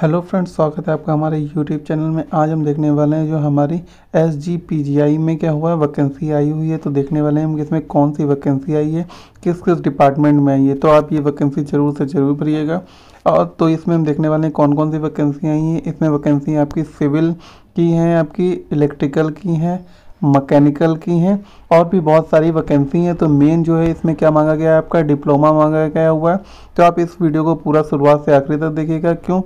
hello friends स्वागत है आपका हमारे यूट्यूब चैनल में आज हम देखने वाले हैं जो हमारी एस जी पी जी आई में क्या हुआ है वैकेंसी आई हुई है तो देखने वाले हैं हम इसमें कौन सी वैकेंसी आई है किस किस डिपार्टमेंट में आई है तो आप ये वैकेंसी ज़रूर से ज़रूर भरिएगा और तो इसमें हम देखने वाले हैं कौन कौन सी वैकेंसी आई हैं इसमें वैकेंसी आपकी सिविल की हैं आपकी इलेक्ट्रिकल की हैं मकैनिकल की हैं और भी बहुत सारी वैकेंसी हैं तो मेन जो है इसमें क्या मांगा गया है आपका डिप्लोमा मांगा गया हुआ है तो आप इस वीडियो को पूरा शुरुआत से आखिरी तक देखिएगा क्यों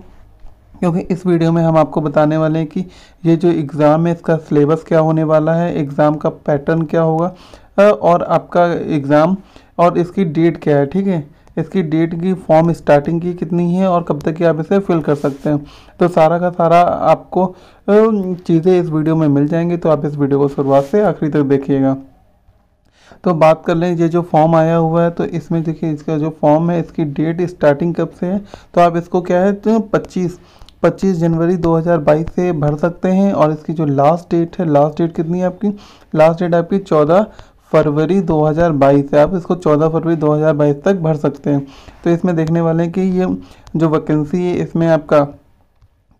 क्योंकि इस वीडियो में हम आपको बताने वाले हैं कि ये जो एग्ज़ाम है इसका सिलेबस क्या होने वाला है एग्ज़ाम का पैटर्न क्या होगा और आपका एग्ज़ाम और इसकी डेट क्या है ठीक है इसकी डेट की फॉर्म स्टार्टिंग की कितनी है और कब तक की आप इसे फिल कर सकते हैं तो सारा का सारा आपको चीज़ें इस वीडियो में मिल जाएंगी तो आप इस वीडियो को शुरुआत से आखिरी तक देखिएगा तो बात कर लें ये जो फॉर्म आया हुआ है तो इसमें देखिए इसका जो फॉर्म है इसकी डेट स्टार्टिंग कब से है तो आप इसको क्या है तो पच्चीस 25 जनवरी 2022 से भर सकते हैं और इसकी जो लास्ट डेट है लास्ट डेट कितनी है आपकी लास्ट डेट आपकी 14 फरवरी 2022 है आप इसको 14 फरवरी 2022 तक भर सकते हैं तो इसमें देखने वाले हैं कि ये जो वैकेंसी है इसमें आपका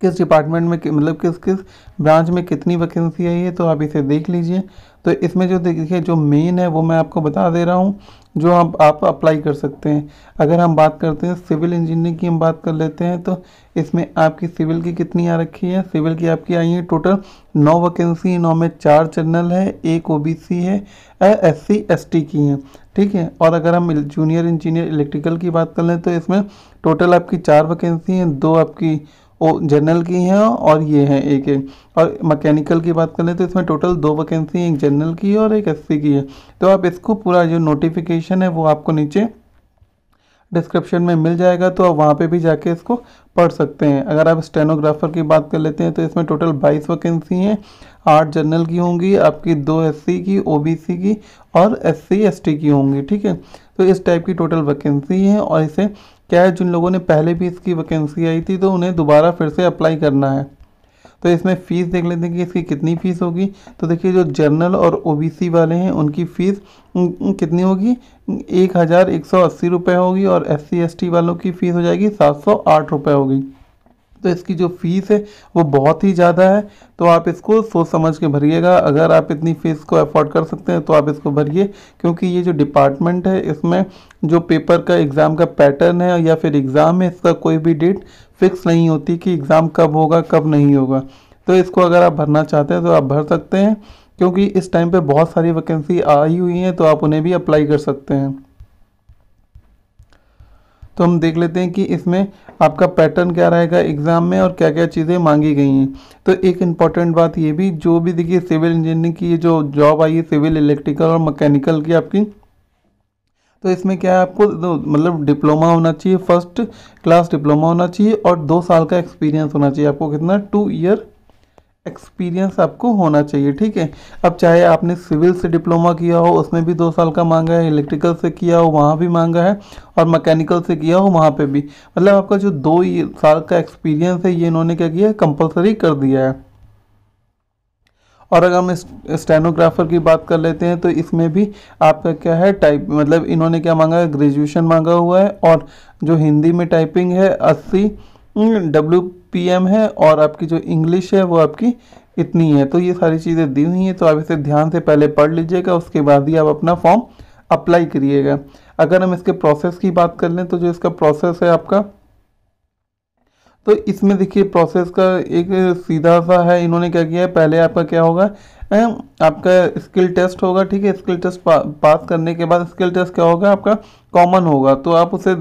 किस डिपार्टमेंट में मतलब किस किस ब्रांच में कितनी वैकेंसी आई है तो आप इसे देख लीजिए तो इसमें जो देखिए जो मेन है वो मैं आपको बता दे रहा हूँ जो आप आप अप्लाई कर सकते हैं अगर हम बात करते हैं सिविल इंजीनियरिंग की हम बात कर लेते हैं तो इसमें आपकी सिविल की कितनी आ रखी है सिविल की आपकी आई है टोटल नौ वैकेंसी नौ में चार जनरल है एक ओ है एस सी एस टी की हैं ठीक है और अगर हम जूनियर इंजीनियर इलेक्ट्रिकल की बात कर लें तो इसमें टोटल आपकी चार वैकेंसी हैं दो आपकी वो जनरल की हैं और ये हैं एक एक और मैकेनिकल की बात करें तो इसमें टोटल दो वैकेंसी एक जनरल की है और एक एससी की है तो आप इसको पूरा जो नोटिफिकेशन है वो आपको नीचे डिस्क्रिप्शन में मिल जाएगा तो आप वहाँ पे भी जाके इसको पढ़ सकते हैं अगर आप स्टेनोग्राफर की बात कर लेते हैं तो इसमें टोटल बाईस वैकेंसी हैं आठ जनरल की होंगी आपकी दो एससी की ओबीसी की और एससी एसटी की होंगी ठीक है तो इस टाइप की टोटल वैकेंसी हैं और इसे क्या है जिन लोगों ने पहले भी इसकी वैकेंसी आई थी तो उन्हें दोबारा फिर से अप्लाई करना है तो इसमें फ़ीस देख लेते हैं कि इसकी कितनी फ़ीस होगी तो देखिए जो जनरल और ओबीसी वाले हैं उनकी फ़ीस कितनी होगी एक हज़ार एक सौ अस्सी रुपये होगी और एस सी एस टी वालों की फ़ीस हो जाएगी सात सौ आठ रुपये होगी तो इसकी जो फ़ीस है वो बहुत ही ज़्यादा है तो आप इसको सोच समझ के भरिएगा अगर आप इतनी फ़ीस को अफोर्ड कर सकते हैं तो आप इसको भरिए क्योंकि ये जो डिपार्टमेंट है इसमें जो पेपर का एग्ज़ाम का पैटर्न है या फिर एग्ज़ाम है इसका कोई भी डेट फिक्स नहीं होती कि एग्ज़ाम कब होगा कब नहीं होगा तो इसको अगर आप भरना चाहते हैं तो आप भर सकते हैं क्योंकि इस टाइम पर बहुत सारी वैकेंसी आई हुई हैं तो आप उन्हें भी अप्लाई कर सकते हैं तो हम देख लेते हैं कि इसमें आपका पैटर्न क्या रहेगा एग्ज़ाम में और क्या क्या चीज़ें मांगी गई हैं तो एक इम्पॉर्टेंट बात ये भी जो भी देखिए सिविल इंजीनियरिंग की जो जॉब आई है सिविल इलेक्ट्रिकल और मकैनिकल की आपकी तो इसमें क्या है आपको तो मतलब डिप्लोमा होना चाहिए फर्स्ट क्लास डिप्लोमा होना चाहिए और दो साल का एक्सपीरियंस होना चाहिए आपको कितना टू ईयर एक्सपीरियंस आपको होना चाहिए ठीक है अब चाहे आपने सिविल से डिप्लोमा किया हो उसमें भी दो साल का मांगा है इलेक्ट्रिकल से किया हो वहाँ भी मांगा है और मैकेनिकल से किया हो वहाँ पे भी मतलब आपका जो दो साल का एक्सपीरियंस है ये इन्होंने क्या किया है कंपलसरी कर दिया है और अगर हम स्टेनोग्राफर की बात कर लेते हैं तो इसमें भी आपका क्या है टाइप मतलब इन्होंने क्या मांगा है ग्रेजुएशन मांगा हुआ है और जो हिंदी में टाइपिंग है अस्सी डब्ल्यू पी एम है और आपकी जो इंग्लिश है वो आपकी इतनी है तो ये सारी चीज़ें दी हुई हैं तो आप इसे ध्यान से पहले पढ़ लीजिएगा उसके बाद ही आप अपना फॉर्म अप्लाई करिएगा अगर हम इसके प्रोसेस की बात कर लें तो जो इसका प्रोसेस है आपका तो इसमें देखिए प्रोसेस का एक सीधा सा है इन्होंने क्या किया है पहले आपका क्या होगा आपका स्किल टेस्ट होगा ठीक है स्किल टेस्ट पा, पास करने के बाद स्किल टेस्ट क्या होगा आपका कॉमन होगा तो आप उसे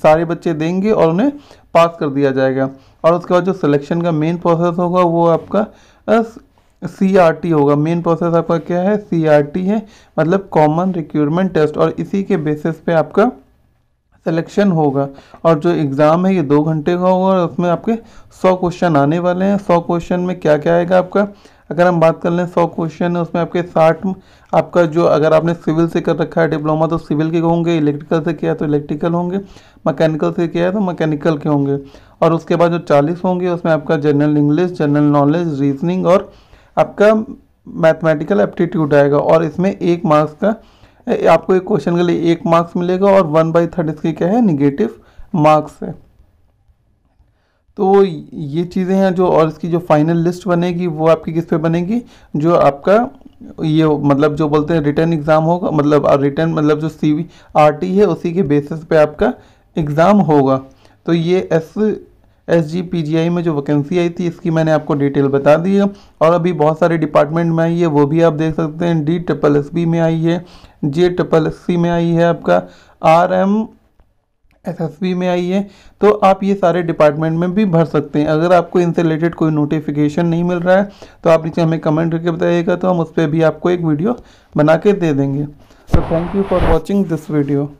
सारे बच्चे देंगे और उन्हें पास कर दिया जाएगा और उसके बाद जो सिलेक्शन का मेन प्रोसेस होगा वो आपका सी आर टी होगा मेन प्रोसेस आपका क्या है सी आर टी है मतलब कॉमन रिक्रूटमेंट टेस्ट और इसी के बेसिस पे आपका सिलेक्शन होगा और जो एग्ज़ाम है ये दो घंटे का होगा और उसमें आपके सौ क्वेश्चन आने वाले हैं सौ क्वेश्चन में क्या क्या आएगा आपका अगर हम बात कर लें सौ क्वेश्चन है उसमें आपके साठ आपका जो अगर आपने सिविल से कर रखा है डिप्लोमा तो सिविल के होंगे इलेक्ट्रिकल से किया तो इलेक्ट्रिकल होंगे मैकेनिकल से किया है तो मैकेनिकल के होंगे और उसके बाद जो चालीस होंगे उसमें आपका general English general knowledge reasoning और आपका मैथमेटिकल एप्टीट्यूड आएगा और इसमें एक मार्क्स का आपको एक क्वेश्चन के लिए एक मार्क्स मिलेगा और वन बाई थर्ड इसके क्या है निगेटिव मार्क्स है तो ये चीज़ें हैं जो और इसकी जो फाइनल लिस्ट बनेगी वो आपकी किस पे बनेगी जो आपका ये मतलब जो बोलते हैं रिटर्न एग्ज़ाम होगा मतलब रिटर्न मतलब जो सी आर टी है उसी के बेसिस पे आपका एग्ज़ाम होगा तो ये एस एस जी में जो वैकेंसी आई थी इसकी मैंने आपको डिटेल बता दी है और अभी बहुत सारे डिपार्टमेंट में आई है वो भी आप देख सकते हैं डी ट्रिपल एस बी में आई है जे ट्रिपल एस सी में आई है आपका R M S S B में आई है तो आप ये सारे डिपार्टमेंट में भी भर सकते हैं अगर आपको इनसे रिलेटेड कोई नोटिफिकेशन नहीं मिल रहा है तो आप नीचे हमें कमेंट करके बताइएगा तो हम उस पर भी आपको एक वीडियो बना के दे देंगे so thank you for watching this video